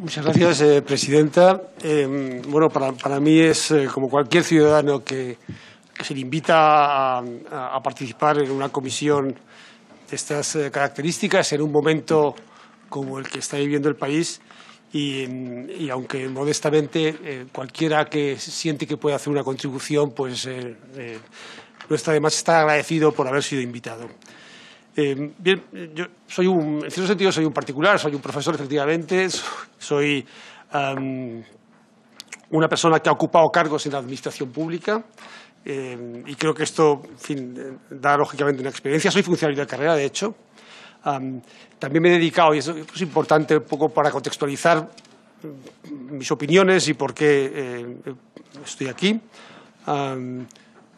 Muchas gracias, eh, presidenta. Em, bueno, para, para, mí es eh, como cualquier ciudadano que, se le invita a, participar en una comisión de estas eh, características en un momento como el que está viviendo el país. Y, em, aunque modestamente cualquiera que siente que puede hacer una contribución, pues además está agradecido por haber sido invitado. Eh, bien, yo soy en cierto sentido soy un particular, soy un profesor efectivamente, soy una persona que ha ocupado cargos en la administración pública eh, y creo que esto da lógicamente una experiencia. Soy funcionario de carrera, de hecho. también me he dedicado, y es importante un poco para contextualizar mis opiniones y por qué eh, estoy aquí.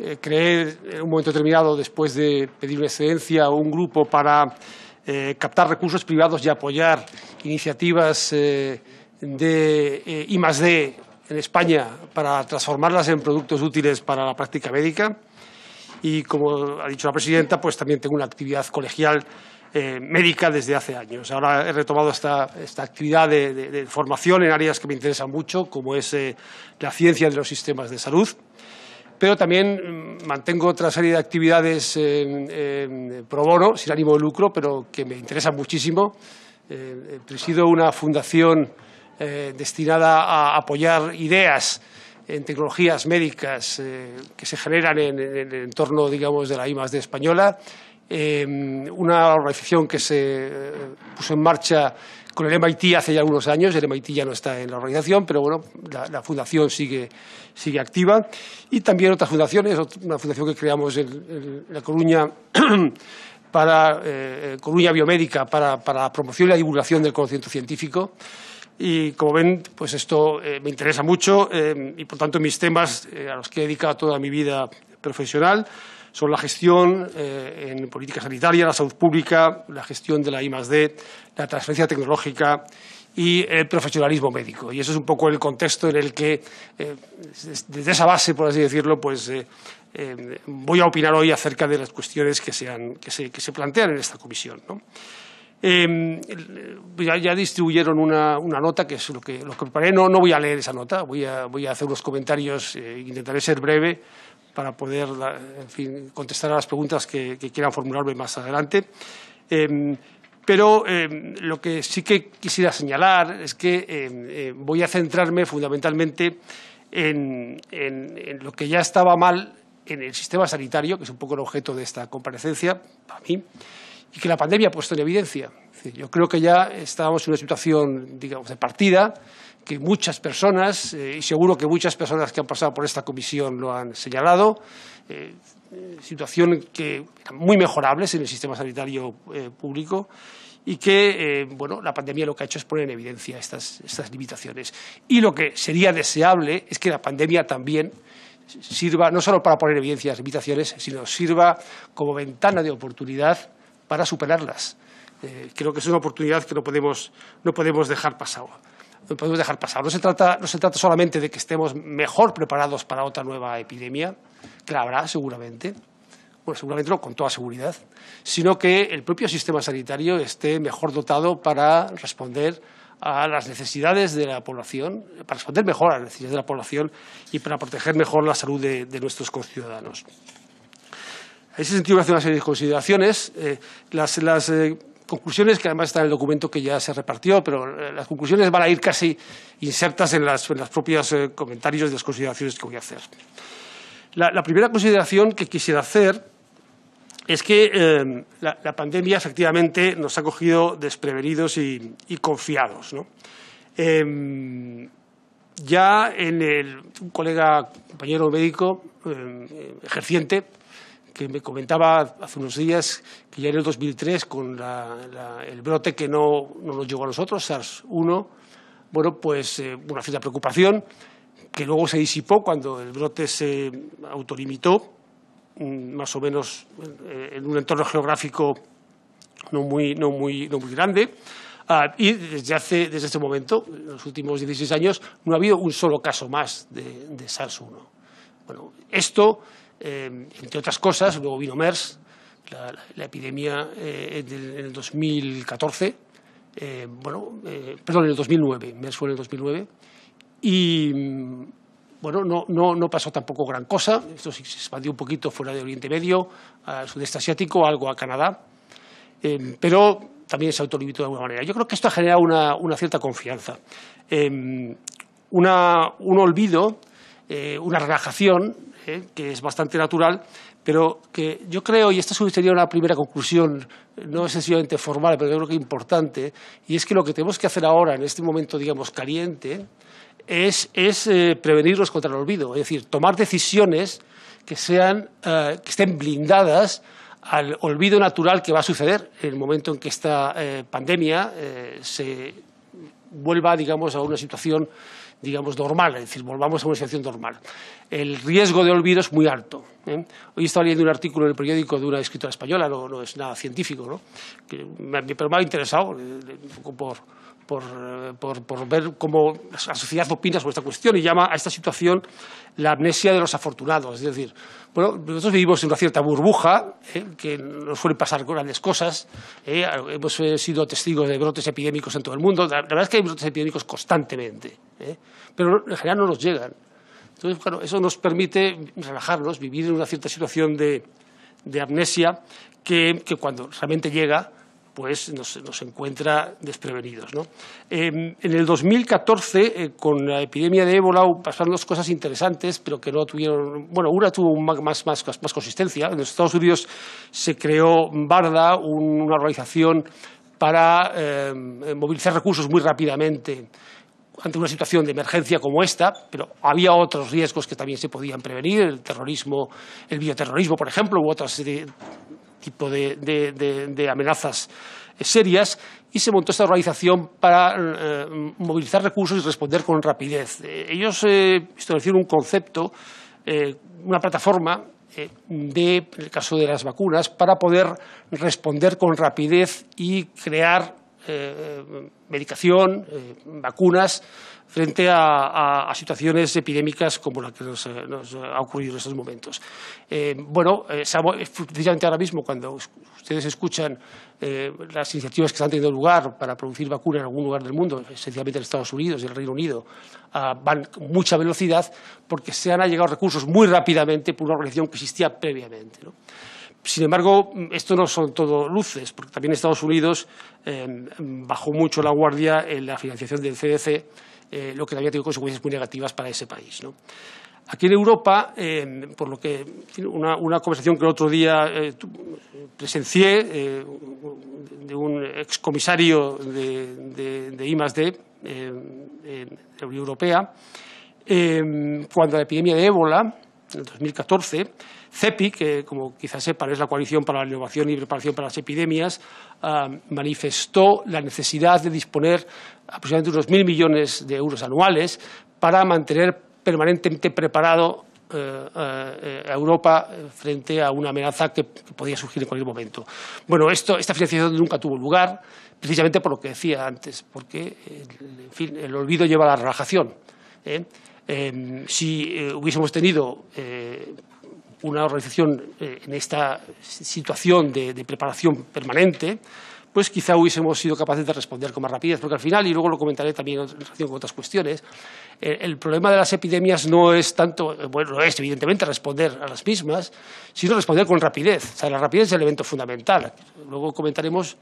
Eh, Creé, en un momento determinado, después de pedir una excedencia un grupo para eh, captar recursos privados y apoyar iniciativas eh, de I+.D. en España para transformarlas en productos útiles para la práctica médica. Y como ha dicho la presidenta, pues también tengo una actividad colegial médica desde hace años. Ahora he retomado esta, actividad de, formación en áreas que me interesan mucho, como es la ciencia de los sistemas de salud pero también mm, mantengo otra serie de actividades pro bono, sin ánimo de lucro, pero que me interesan muchísimo. Eh, eh, presido una fundación eh, destinada a apoyar ideas en tecnologías médicas que se generan en, el entorno, digamos, de la I de española. una organización que se puso en marcha con el MIT hace ya algunos años, el MIT ya no está en la organización, pero bueno, la, fundación sigue, activa. Y también otras fundaciones, una fundación que creamos en, La Coruña para eh, Coruña Biomédica para, para la promoción y la divulgación del conocimiento científico. Y como ven, pues esto eh, me interesa mucho eh, y por tanto mis temas a los que he dedicado toda mi vida profesional son la gestión en política sanitaria, la salud pública, la gestión de la I+.D., la transferencia tecnológica y el profesionalismo médico. Y eso es un poco el contexto en el que, eh, desde esa base, por así decirlo, pues eh, eh, voy a opinar hoy acerca de las cuestiones que, se, plantean en esta comisión. Ya, distribuyeron una, nota, que es lo que, lo preparé. No, voy a leer esa nota, voy a, hacer unos comentarios, intentaré ser breve para poder fin, contestar a las preguntas que quieran formularme más adelante. Pero eh, lo que sí que quisiera señalar es que eh, eh, voy a centrarme fundamentalmente en, lo que ya estaba mal en el sistema sanitario, que es un poco el objeto de esta comparecencia, para mí, y que la pandemia ha puesto en evidencia. yo creo que ya estábamos en una situación, digamos, de partida, que muchas personas, y seguro que muchas personas que han pasado por esta comisión lo han señalado, situación que muy mejorables en el sistema sanitario eh, público y que eh, bueno, la pandemia lo que ha hecho es poner en evidencia estas, estas limitaciones. Y lo que sería deseable es que la pandemia también sirva no solo para poner en evidencia las limitaciones, sino sirva como ventana de oportunidad para superarlas. Eh, creo que es una oportunidad que no podemos, no podemos dejar pasar. No podemos dejar se, trata, no se trata solamente de que estemos mejor preparados para otra nueva epidemia, que seguramente, bueno, seguramente no con toda seguridad, sino que el propio sistema sanitario esté mejor dotado para responder a las necesidades de la población, para responder mejor a las necesidades de la población y para proteger mejor la salud de, nuestros conciudadanos. En ese sentido, voy a hacer una serie de consideraciones. Eh, las, eh, conclusiones, que además están en el documento que ya se repartió, pero eh, las conclusiones van a ir casi insertas en, los propios comentarios y las consideraciones que voy a hacer. La, primera consideración que quisiera hacer es que eh, la, pandemia efectivamente nos ha cogido desprevenidos y, confiados. Em, ya en el, un colega, compañero médico, eh, ejerciente, que me comentaba hace unos días que ya en el 2003, con el brote que no, no, nos llegó a nosotros, SARS-1, bueno, pues eh, una cierta preocupación que luego se disipó cuando el brote se autolimitó, mm, más o menos eh, en un entorno geográfico no muy, grande. Ah, y desde, hace, desde ese momento, en los últimos 16 años, no ha habido un solo caso más de, SARS-1. Bueno, esto, eh, entre otras cosas, luego vino MERS, la, epidemia eh, en el 2014, bueno, perdón, en el 2009, MERS fue en el 2009, y mm, bueno, no, pasó tampoco gran cosa. Esto se expandió un poquito fuera de Oriente Medio, al sudeste asiático, algo a Canadá. Em, pero también se autolimitó de alguna manera. Yo creo que esto ha generado una, cierta confianza, em, una, un olvido, eh, una relajación ¿eh? que es bastante natural, pero que yo creo, y esta sería una primera conclusión, no sencillamente formal, pero yo creo que importante, y es que lo que tenemos que hacer ahora, en este momento, digamos, caliente, es, es eh, prevenirnos contra el olvido, es decir, tomar decisiones que, sean, eh, que estén blindadas al olvido natural que va a suceder en el momento en que esta pandemia se vuelva, digamos, a una situación digamos, normal, es decir, volvamos a una situación normal. El riesgo de olvido es muy alto. ¿eh? Hoy estaba leyendo un artículo en el periódico de una escritora española, no, es nada científico, pero me ha interesado, eh, un poco por, por, ver cómo la sociedad opina sobre esta cuestión y llama a esta situación la amnesia de los afortunados. Es decir, nosotros vivimos en una cierta burbuja, ¿eh? que nos suelen pasar grandes cosas. ¿eh? Hemos eh, sido testigos de brotes epidémicos en todo el mundo. La, verdad es que hay brotes epidémicos constantemente, pero en general no nos llegan. Entonces, eso nos permite relajarnos, vivir en una cierta situación de, de amnesia que, que cuando realmente llega pues nos, nos encuentra desprevenidos. Em, en el 2014, eh, con la epidemia de ébola, pasaron dos cosas interesantes, pero que no tuvieron... Bueno, una tuvo más, consistencia. En los Estados Unidos se creó BARDA, una organización para em, movilizar recursos muy rápidamente ante una situación de emergencia como esta, pero había otros riesgos que también se podían prevenir, el terrorismo, el bioterrorismo, por ejemplo, u otras tipo de, amenazas eh, serias y se montó esta organización para eh, movilizar recursos y responder con rapidez. Eh, ellos establecieron un concepto, una plataforma de, en el caso de las vacunas, para poder responder con rapidez y crear eh, medicación, eh, vacunas, frente a, situaciones epidémicas como la que nos, eh, ha ocurrido en estos momentos. bueno, precisamente ahora mismo, cuando ustedes escuchan las iniciativas que están teniendo lugar para producir vacunas en algún lugar del mundo, esencialmente en Estados Unidos y el Reino Unido, ah, van con mucha velocidad porque se han llegado recursos muy rápidamente por una organización que existía previamente. ¿no? Sin embargo, esto no son todo luces, porque también Estados Unidos eh, bajó mucho la guardia en la financiación del CDC, eh, lo que había tenido consecuencias muy negativas para ese país. Aquí en Europa, eh, por lo que una, conversación que el otro día presencié de un excomisario de, de, I+D de la Unión Europea, cuando la epidemia de ébola en el 2014, CEPI, que como quizás sepan es la Coalición para la Innovación y Preparación para las Epidemias, ah, manifestó la necesidad de disponer aproximadamente unos mil millones de euros anuales para mantener permanentemente preparado eh, eh, eh, a Europa frente a una amenaza que, podía surgir en cualquier momento. Bueno, esta financiación nunca tuvo lugar, precisamente por lo que decía antes, porque el olvido lleva a la relajación. Em, si eh, hubiésemos tenido eh, una organización eh, en esta situación de, de, preparación permanente, pues quizá hubiésemos sido capaces de responder con más rapidez, porque al final, y luego lo comentaré también en relación con otras cuestiones, el problema de las epidemias no es tanto, bueno, es evidentemente responder a las mismas, sino responder con rapidez. O sea, la rapidez es el elemento fundamental. Luego comentaremos,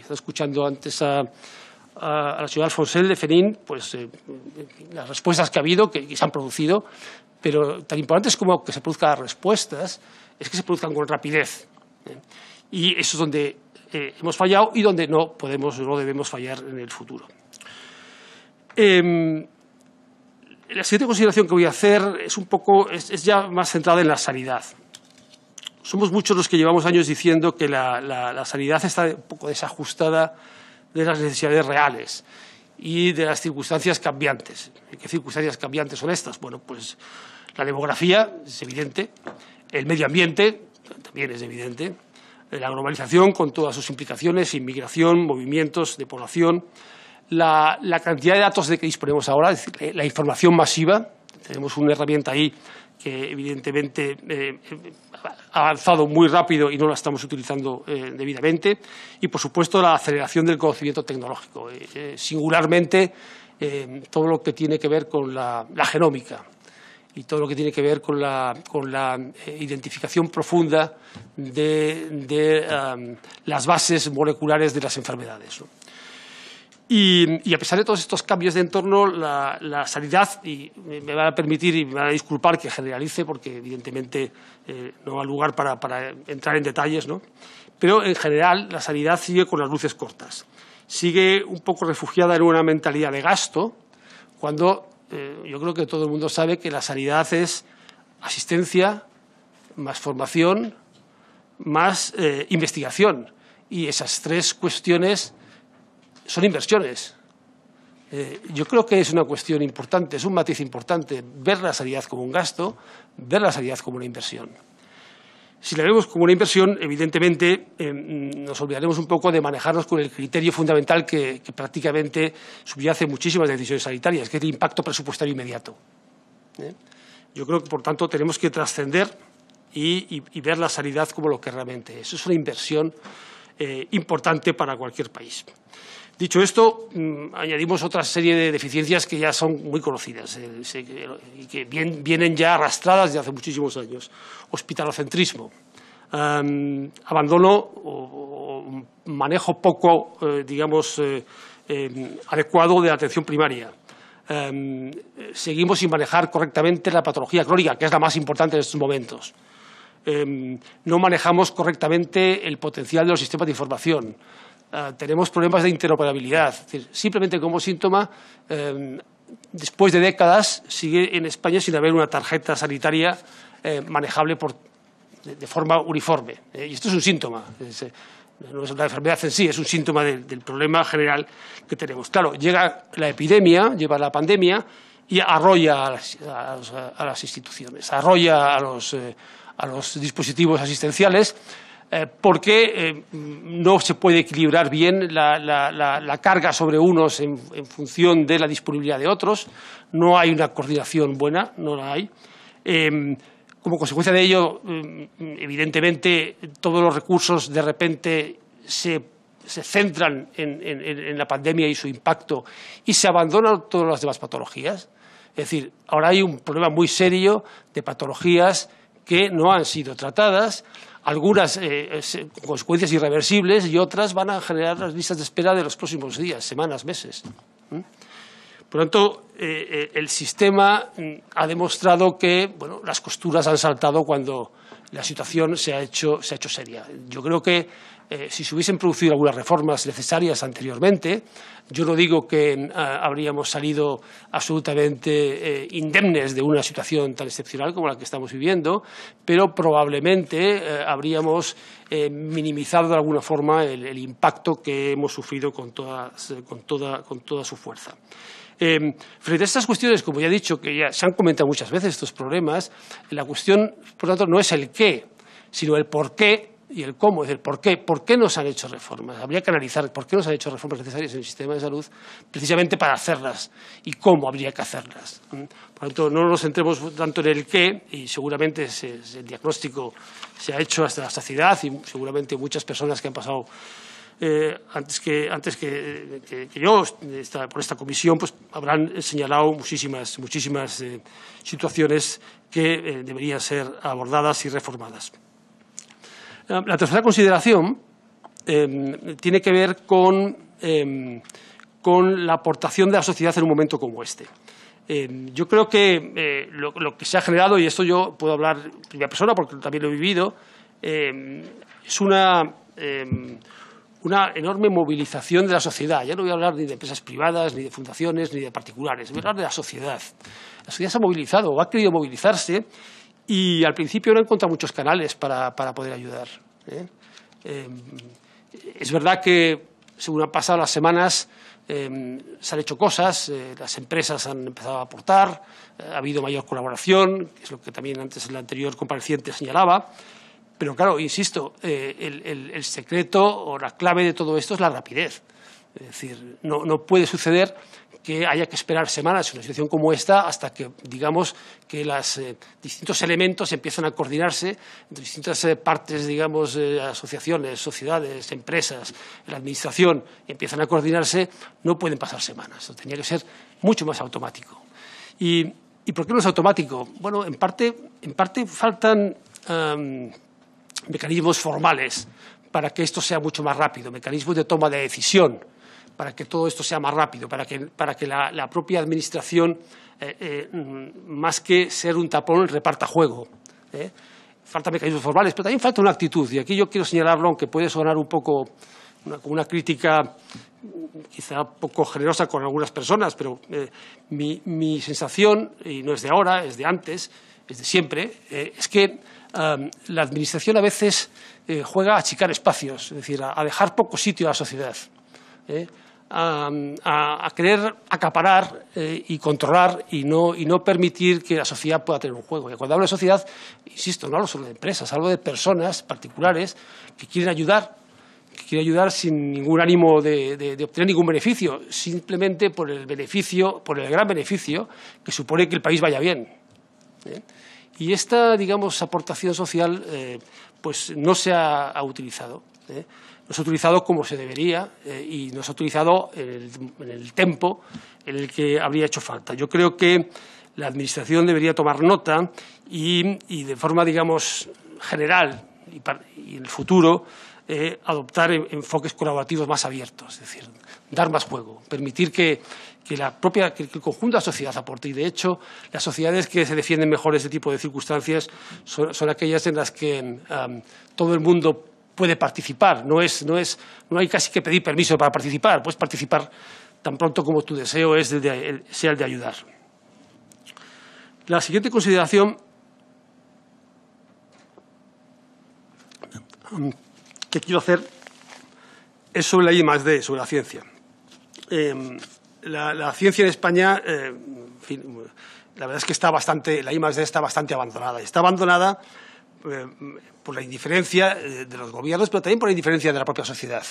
quizá escuchando antes a a, la señora Alfonsel de Fenin, pues eh, las respuestas que ha habido, que, se han producido, pero tan importante es como que se produzcan ...las respuestas, es que se produzcan con rapidez. ¿eh? Y eso es donde eh, hemos fallado y donde no podemos, no debemos fallar en el futuro. Em, la siguiente consideración que voy a hacer es un poco, es, ya más centrada en la sanidad. Somos muchos los que llevamos años diciendo que la, la sanidad está un poco desajustada de las necesidades reales y de las circunstancias cambiantes. ¿Qué circunstancias cambiantes son estas? Bueno, pues la demografía es evidente, el medio ambiente también es evidente, la globalización con todas sus implicaciones, inmigración, movimientos de población, la, la cantidad de datos de que disponemos ahora, es decir, la información masiva, tenemos una herramienta ahí que evidentemente eh, ha avanzado muy rápido y no la estamos utilizando eh, debidamente. Y, por supuesto, la aceleración del conocimiento tecnológico, eh, singularmente todo lo que tiene que ver con la, genómica y todo lo que tiene que ver con la, identificación profunda de, las bases moleculares de las enfermedades. Y, a pesar de todos estos cambios de entorno, la, sanidad, y me van a permitir y me van a disculpar que generalice, porque evidentemente no eh, no va lugar para, entrar en detalles, ¿no? pero en general la sanidad sigue con las luces cortas. Sigue un poco refugiada en una mentalidad de gasto, cuando eh, yo creo que todo el mundo sabe que la sanidad es asistencia, más formación, más eh, investigación. Y esas tres cuestiones son inversiones. Eh, yo creo que es una cuestión importante, es un matiz importante ver la sanidad como un gasto, ver la sanidad como una inversión. Si la vemos como una inversión, evidentemente eh, nos olvidaremos un poco de manejarnos con el criterio fundamental que, prácticamente subyace muchísimas decisiones sanitarias, que es el impacto presupuestario inmediato. ¿eh? Yo creo que, por tanto, tenemos que trascender y, ver la sanidad como lo que realmente es. Es una inversión importante para cualquier país. Dicho esto, mm, añadimos otra serie de deficiencias que ya son muy conocidas eh, y que vienen ya arrastradas de hace muchísimos años. Hospitalocentrismo, abandono o, manejo poco, eh, digamos, eh, em, adecuado de la atención primaria. seguimos sin manejar correctamente la patología crónica, que es la más importante en estos momentos. Em, no manejamos correctamente el potencial de los sistemas de información. Ah, tenemos problemas de interoperabilidad. simplemente como síntoma, em, después de décadas, sigue en España sin haber una tarjeta sanitaria eh, manejable de, forma uniforme. Eh, y esto es un síntoma. Eh, no es la enfermedad en sí, es un síntoma del problema general que tenemos. Claro, llega la epidemia, lleva la pandemia y arrolla a las, instituciones, arrolla a los dispositivos asistenciales eh, porque eh, no se puede equilibrar bien la, carga sobre unos en, función de la disponibilidad de otros, no hay una coordinación buena, no la hay. Eh, como consecuencia de ello, mm, evidentemente, todos los recursos de repente se, centran en, la pandemia y su impacto y se abandonan todas las demás patologías. Es decir, ahora hay un problema muy serio de patologías que no han sido tratadas, algunas eh, eh, consecuencias irreversibles y otras van a generar las listas de espera de los próximos días, semanas, meses. Por lo tanto, eh, eh, el sistema mm, ha demostrado que bueno, las costuras han saltado cuando la situación se ha, hecho, se ha hecho seria. Yo creo que eh, si se hubiesen producido algunas reformas necesarias anteriormente, yo no digo que eh, habríamos salido absolutamente eh, indemnes de una situación tan excepcional como la que estamos viviendo, pero probablemente habríamos minimizado de alguna forma el, impacto que hemos sufrido con, toda, su fuerza. frente a estas cuestiones, como ya he dicho, que ya se han comentado muchas veces estos problemas, la cuestión, por lo tanto, no es el qué, sino el por qué y el cómo, es el por qué, por qué nos han hecho reformas. Habría que analizar por qué nos han hecho reformas necesarias en el sistema de salud precisamente para hacerlas y cómo habría que hacerlas. Por lo tanto, no nos centremos tanto en el qué, y seguramente el diagnóstico se ha hecho hasta la saciedad y seguramente muchas personas que han pasado eh, antes, que, yo por esta comisión pues, habrán señalado muchísimas, muchísimas eh, situaciones que eh, deberían ser abordadas y reformadas. La tercera consideración em, tiene que ver em, con, la aportación de la sociedad en un momento como este. Em, yo creo que eh, lo, que se ha generado, y esto yo puedo hablar en primera persona porque también lo he vivido, es una, una enorme movilización de la sociedad. Ya no voy a hablar ni de empresas privadas, ni de fundaciones, ni de particulares, voy a hablar de la sociedad. La sociedad se ha movilizado o ha querido movilizarse y al principio no encontrado muchos canales para, poder ayudar. ¿eh? Eh, es verdad que, según han pasado las semanas, eh, se han hecho cosas, las empresas han empezado a aportar, ha habido mayor colaboración, que es lo que también antes el anterior compareciente señalaba. Pero claro, insisto, el, secreto o la clave de todo esto es la rapidez. Es decir, no puede suceder que haya que esperar semanas en una situación como esta hasta que, digamos, que los eh, distintos elementos empiezan a coordinarse entre distintas eh, partes, digamos, eh, asociaciones, sociedades, empresas, la administración, empiezan a coordinarse, no pueden pasar semanas. tenía que ser mucho más automático. Y, por qué no es automático? Bueno, en parte, faltan mecanismos formales para que esto sea mucho más rápido, mecanismos de toma de decisión, para que todo esto sea más rápido, para que, la, propia Administración, eh, eh, mm, más que ser un tapón, reparta juego. falta ¿eh? Faltan mecanismos formales, pero también falta una actitud. Y aquí yo quiero señalarlo, aunque puede sonar un poco una, una crítica mm, quizá poco generosa con algunas personas, pero mi, sensación, y no es de ahora, es de antes, es de siempre, es que la Administración a veces juega a achicar espacios, es decir, a, dejar poco sitio a la sociedad a, querer acaparar eh, y controlar y no, y no permitir que la sociedad pueda tener un juego. Y cuando hablo de sociedad, insisto, no hablo solo de empresas, hablo de personas particulares que quieren ayudar que quieren ayudar sin ningún ánimo de, obtener ningún beneficio, simplemente por el beneficio, por el gran beneficio que supone que el país vaya bien. ¿eh? Y esta, digamos, aportación social, eh, pues no se ha, utilizado no se ha utilizado como se debería eh, y no se ha utilizado en el, tiempo en el que habría hecho falta. Yo creo que la Administración debería tomar nota y, de forma, digamos, general y, en el futuro eh, adoptar e, enfoques colaborativos más abiertos, es decir, dar más juego, permitir que, la propia, que el conjunto de la sociedad aporte. Y de hecho, las sociedades que se defienden mejor este tipo de circunstancias son, aquellas en las que em, todo el mundo puede participar, no, es, es, no hay casi que pedir permiso para participar, puedes participar tan pronto como tu deseo es sea el de ayudar. La siguiente consideración que quiero hacer es sobre la I más D, sobre la ciencia. Em, la, ciencia en España, eh, la verdad es que está bastante, la I está bastante abandonada. Está abandonada eh, por la indiferencia eh, de los gobiernos, pero también por la indiferencia de la propia sociedad.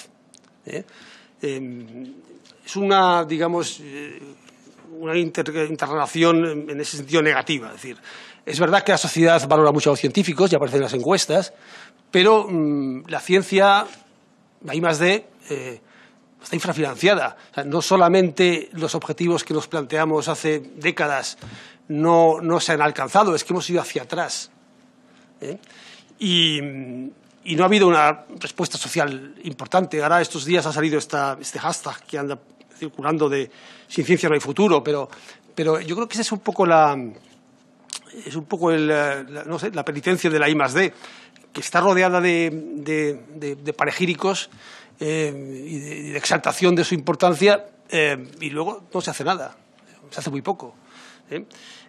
¿eh? es una, digamos, una interrelación en ese sentido negativa. Es decir, es verdad que la sociedad valora mucho a los científicos, ya aparecen las encuestas, pero mm, la ciencia, ahí más de, está infrafinanciada. no solamente los objetivos que nos planteamos hace décadas no se han alcanzado, es que hemos ido hacia atrás. ¿eh? Y, no ha habido una respuesta social importante. Ahora estos días ha salido esta, este hashtag que anda circulando de sin ciencia no hay futuro, pero, pero yo creo que esa es un poco la es un poco penitencia de la I más D, que está rodeada de, de, eh, y de, exaltación de su importancia eh, y luego no se hace nada, se hace muy poco.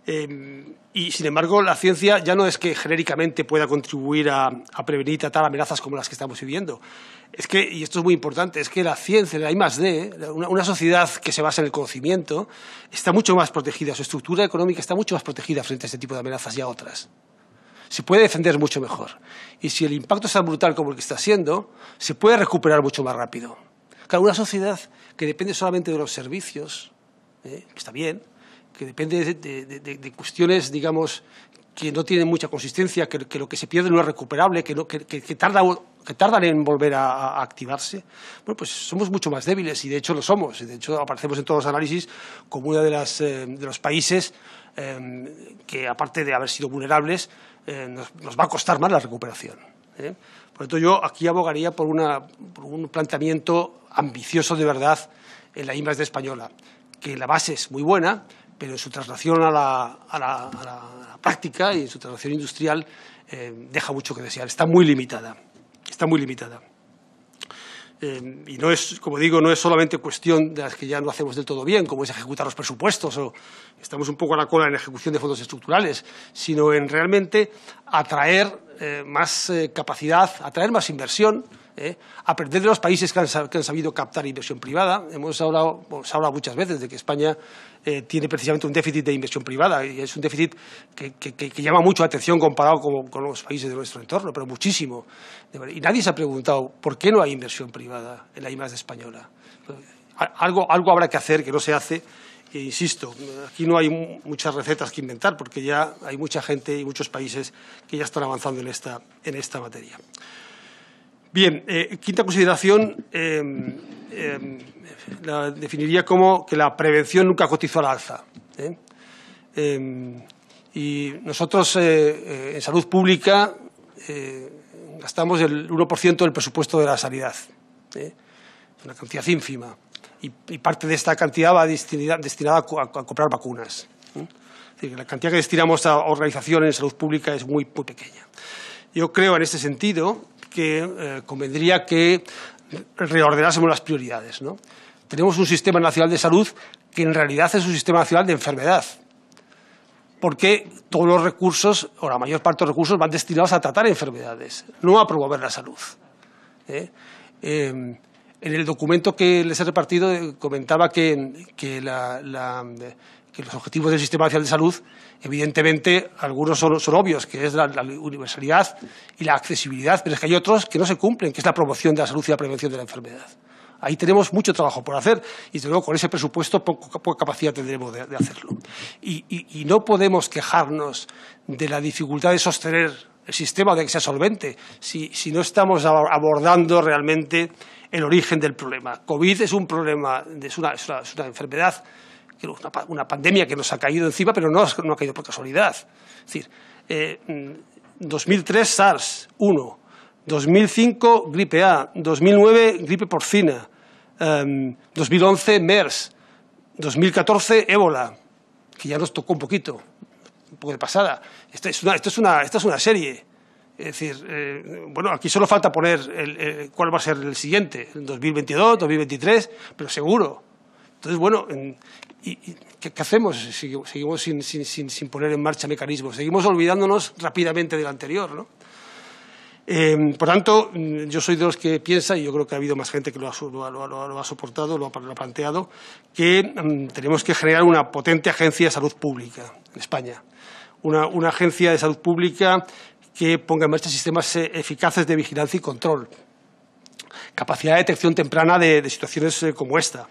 Em, y sin embargo, la ciencia ya no es que genéricamente pueda contribuir a, prevenir y tratar amenazas como las que estamos viviendo. Es que, y esto es muy importante, es que la ciencia, la I una, sociedad que se basa en el conocimiento, está mucho más protegida, su estructura económica está mucho más protegida frente a este tipo de amenazas y a otras. Se puede defender mucho mejor. Y si el impacto es tan brutal como el que está siendo, se puede recuperar mucho más rápido. Claro, una sociedad que depende solamente de los servicios, eh, que está bien, que depende de, cuestiones, digamos, que no tienen mucha consistencia, que, lo que se pierde no es recuperable, que, que, tardan en volver a, activarse, bueno, pues somos mucho más débiles y de hecho lo somos. De hecho, aparecemos en todos los análisis como uno de, las, eh, de los países eh, que, aparte de haber sido vulnerables, eh, nos, va a costar más la recuperación. Por lo tanto, yo aquí abogaría por, una, un planteamiento ambicioso de verdad en la de española, que la base es muy buena, pero en su traslación a la, a práctica y en su traslación industrial eh, deja mucho que desear. Está muy limitada, está muy limitada. Eh, y no es, como digo, no es solamente cuestión de las que ya no hacemos del todo bien, como es ejecutar los presupuestos o estamos un poco a la cola en la ejecución de fondos estructurales, sino en realmente atraer eh, más capacidad, atraer más inversión, ¿eh? aprender de los países que han, sabido captar inversión privada. Hemos hablado, se muchas veces de que España eh, tiene precisamente un déficit de inversión privada y es un déficit que, llama mucho la atención comparado con, los países de nuestro entorno, pero muchísimo. Y nadie se ha preguntado por qué no hay inversión privada en la IMAX española. Algo, habrá que hacer que no se hace e insisto, aquí no hay muchas recetas que inventar porque ya hay mucha gente y muchos países que ya están avanzando en en esta materia. Bien, eh, quinta consideración eh, eh, la definiría como que la prevención nunca cotizó al alza. y nosotros en salud pública gastamos el 1% del presupuesto de la sanidad, una cantidad ínfima, y, parte de esta cantidad va destinada, a, comprar vacunas. la cantidad que destinamos a organizaciones en salud pública es muy, muy pequeña. Yo creo en este sentido que eh, convendría que reordenásemos las prioridades. Tenemos un sistema nacional de salud que en realidad es un sistema nacional de enfermedad, porque todos los recursos, o la mayor parte de los recursos, van destinados a tratar enfermedades, no a promover la salud. ¿eh? Em, en el documento que les he repartido eh, comentaba que, la, que los objetivos del Sistema Nacional de Salud, evidentemente, algunos son, obvios, que es la, universalidad y la accesibilidad, pero es que hay otros que no se cumplen, que es la promoción de la salud y la prevención de la enfermedad. Ahí tenemos mucho trabajo por hacer y, desde luego, con ese presupuesto poco, poca capacidad tendremos de, hacerlo. Y, no podemos quejarnos de la dificultad de sostener el sistema de que sea solvente, si, no estamos abordando realmente el origen del problema. COVID es un problema, es una enfermedad una, pandemia que nos ha caído encima, pero no, ha caído por casualidad. Es decir, 2003 eh, mm, SARS 1, 2005 gripe A, 2009 gripe porcina, 2011 em, MERS, 2014 ébola, que ya nos tocó un poquito, un poco de pasada. Esta es una, es una, esta es una serie. Es decir, eh, bueno, aquí solo falta poner cuál va a ser el siguiente, el 2022, 2023, pero seguro. Entonces, bueno, en, ¿Y, qué, hacemos hacemos? Seguimos sin, sin, sin, poner en marcha mecanismos, seguimos olvidándonos rápidamente del anterior, em, por tanto, mm, yo soy de los que piensa, y yo creo que ha habido más gente que lo ha, soportado, lo ha, planteado, que mm, tenemos que generar una potente agencia de salud pública en España. Una, agencia de salud pública que ponga en marcha sistemas eh, eficaces de vigilancia y control, capacidad de detección temprana de situaciones eh, como esta,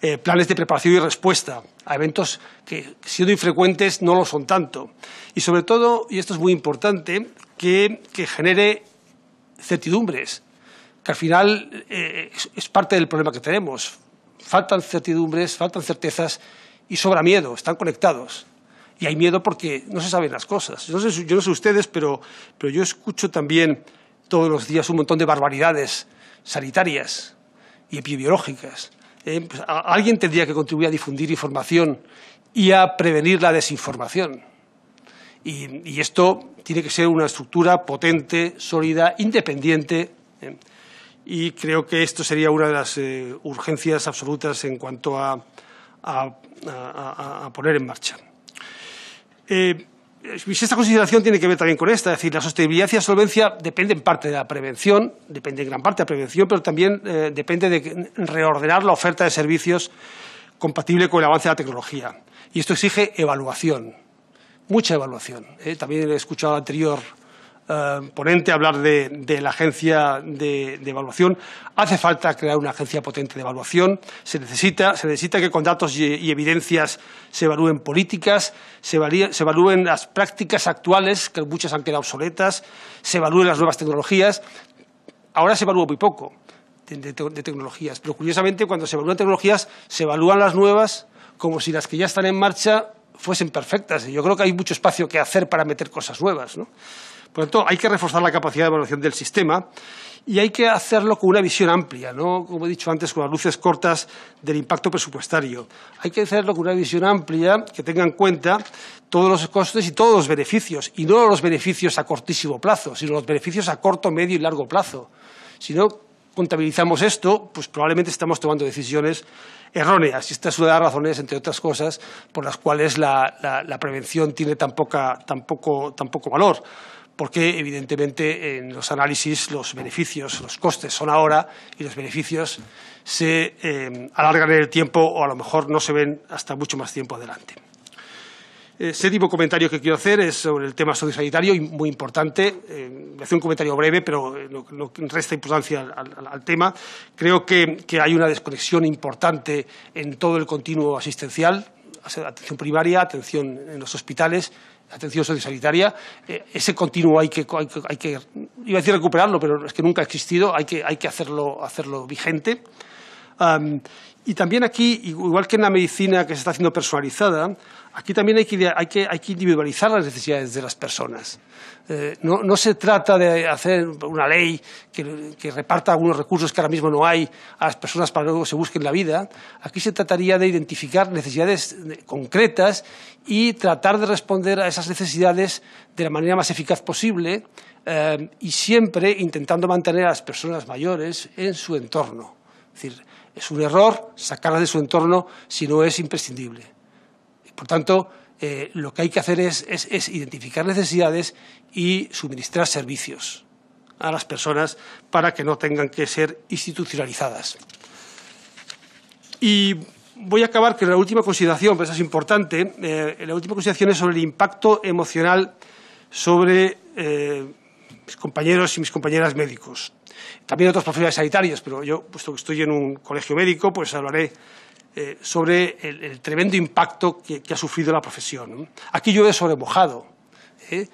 eh, planes de preparación y respuesta a eventos que, siendo infrecuentes, no lo son tanto. Y sobre todo, y esto es muy importante, que, genere certidumbres, que al final eh, es, parte del problema que tenemos. Faltan certidumbres, faltan certezas y sobra miedo, están conectados. Y hay miedo porque no se saben las cosas. Yo no sé, ustedes, pero, pero yo escucho también todos los días un montón de barbaridades sanitarias y epidemiológicas eh, pues, alguien tendría que contribuir a difundir información y a prevenir la desinformación. Y, esto tiene que ser una estructura potente, sólida, independiente. Eh, y creo que esto sería una de las eh, urgencias absolutas en cuanto a, poner en marcha esta consideración tiene que ver también con esta, es decir, la sostenibilidad y la solvencia dependen parte de la prevención, depende en gran parte de la prevención, pero también eh, depende de reordenar la oferta de servicios compatible con el avance de la tecnología. Y esto exige evaluación, mucha evaluación. ¿eh? También he escuchado anteriormente. anterior eh, ponente hablar de, la agencia de, evaluación. Hace falta crear una agencia potente de evaluación. Se necesita, se necesita que con datos y, evidencias se evalúen políticas, se, evalúen, las prácticas actuales, que muchas han quedado obsoletas, se evalúen las nuevas tecnologías. Ahora se evalúa muy poco. De, tecnologías. Pero curiosamente, cuando se evalúan tecnologías, se evalúan las nuevas como si las que ya están en marcha fuesen perfectas. Y yo creo que hay mucho espacio que hacer para meter cosas nuevas. Por lo tanto, hay que reforzar la capacidad de evaluación del sistema y hay que hacerlo con una visión amplia, no, como he dicho antes, con las luces cortas del impacto presupuestario. Hay que hacerlo con una visión amplia que tenga en cuenta todos los costes y todos los beneficios, y no los beneficios a cortísimo plazo, sino los beneficios a corto, medio y largo plazo. Si no contabilizamos esto, pues probablemente estamos tomando decisiones erróneas. Y esta es una de las razones, entre otras cosas, por las cuales la, prevención tiene tan, tan poco valor porque evidentemente en los análisis los beneficios, los costes son ahora y los beneficios se eh, alargan en el tiempo o a lo mejor no se ven hasta mucho más tiempo adelante. El séptimo comentario que quiero hacer es sobre el tema sociosanitario y muy importante. Eh, hace un comentario breve, pero eh, no, resta importancia al, tema. Creo que, que hay una desconexión importante en todo el continuo asistencial, atención primaria, atención en los hospitales atención sociosanitaria, eh, ese continuo hay que, hay que, hay, que, iba a decir recuperarlo, pero es que nunca ha existido, hay que, hay que hacerlo, hacerlo vigente y también aquí, igual que en la medicina que se está haciendo personalizada, aquí también hay que, individualizar las necesidades de las personas. Eh, no, se trata de hacer una ley que, reparta algunos recursos que ahora mismo no hay a las personas para que luego se busquen la vida. Aquí se trataría de identificar necesidades concretas y tratar de responder a esas necesidades de la manera más eficaz posible eh, y siempre intentando mantener a las personas mayores en su entorno. Es decir, es un error sacarla de su entorno si no es imprescindible. Por tanto, eh, lo que hay que hacer es, identificar necesidades y suministrar servicios a las personas para que no tengan que ser institucionalizadas. Y voy a acabar con la última consideración, pero es importante. Eh, la última consideración es sobre el impacto emocional sobre eh, mis compañeros y mis compañeras médicos. También otras profesiones sanitarias, pero yo, puesto que estoy en un colegio médico, pues hablaré eh, sobre el, tremendo impacto que, ha sufrido la profesión. Aquí yo sobre mojado. ¿eh?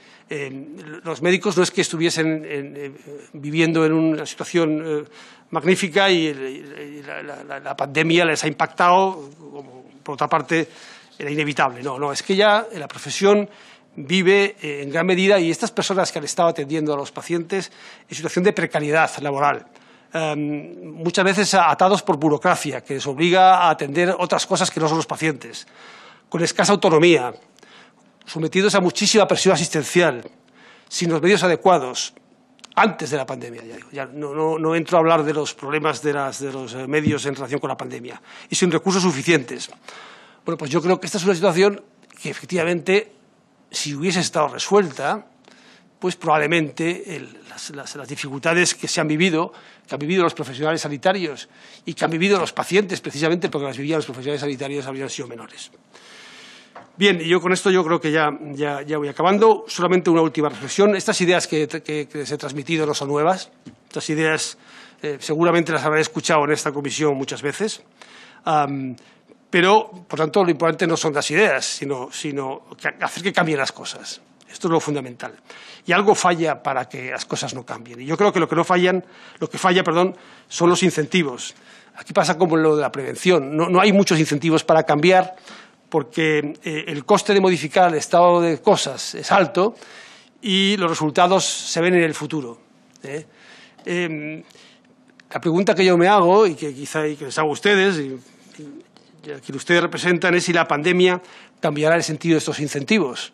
los médicos no es que estuviesen eh, viviendo en una situación magnífica y, la, la, pandemia les ha impactado, como por otra parte era inevitable. No, no, es que ya la profesión vive eh, en gran medida, y estas personas que han estado atendiendo a los pacientes, en situación de precariedad laboral. Em, muchas veces atados por burocracia, que les obliga a atender otras cosas que no son los pacientes, con escasa autonomía, sometidos a muchísima presión asistencial, sin los medios adecuados, antes de la pandemia. Ya, no, entro a hablar de los problemas de, de los eh, medios en relación con la pandemia, y sin recursos suficientes. Bueno, pues yo creo que esta es una situación que efectivamente si hubiese estado resuelta, pues probablemente las, dificultades que se han vivido, que han vivido los profesionales sanitarios y que han vivido los pacientes, precisamente porque las vivían los profesionales sanitarios, habrían sido menores. Bien, y yo con esto yo creo que ya, ya, voy acabando. Solamente una última reflexión. Estas ideas que, que, les he transmitido no son nuevas. Estas ideas eh, seguramente las habrán escuchado en esta comisión muchas veces pero por tanto lo importante no son las ideas, sino, sino hacer que cambien las cosas. Esto es lo fundamental. Y algo falla para que las cosas no cambien. Y yo creo que lo que no fallan, lo que falla, perdón, son los incentivos. Aquí pasa como lo de la prevención. No, hay muchos incentivos para cambiar porque eh, el coste de modificar el estado de cosas es alto y los resultados se ven en el futuro. ¿eh? Em, la pregunta que yo me hago y que quizá que les hago a ustedes que ustedes representan es si la pandemia cambiará el sentido de estos incentivos.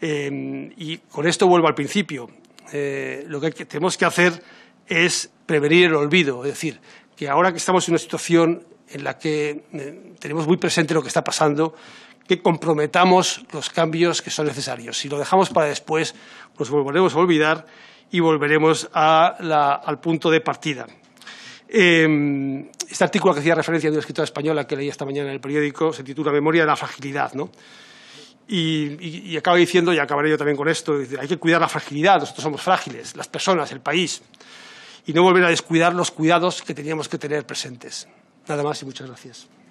Em, y con esto vuelvo al principio. Eh, lo que tenemos que hacer es prevenir el olvido, es decir, que ahora que estamos en una situación en la que eh, tenemos muy presente lo que está pasando, que comprometamos los cambios que son necesarios. Si lo dejamos para después, nos volveremos a olvidar y volveremos al punto de partida. Em, este artículo que hacía referencia de una escritora española que leí esta mañana en el periódico se titula Memoria de la fragilidad, Y, y, acaba diciendo, y acabaré yo también con esto, hay que cuidar la fragilidad, nosotros somos frágiles, las personas, el país, y no volver a descuidar los cuidados que teníamos que tener presentes. Nada más y muchas gracias.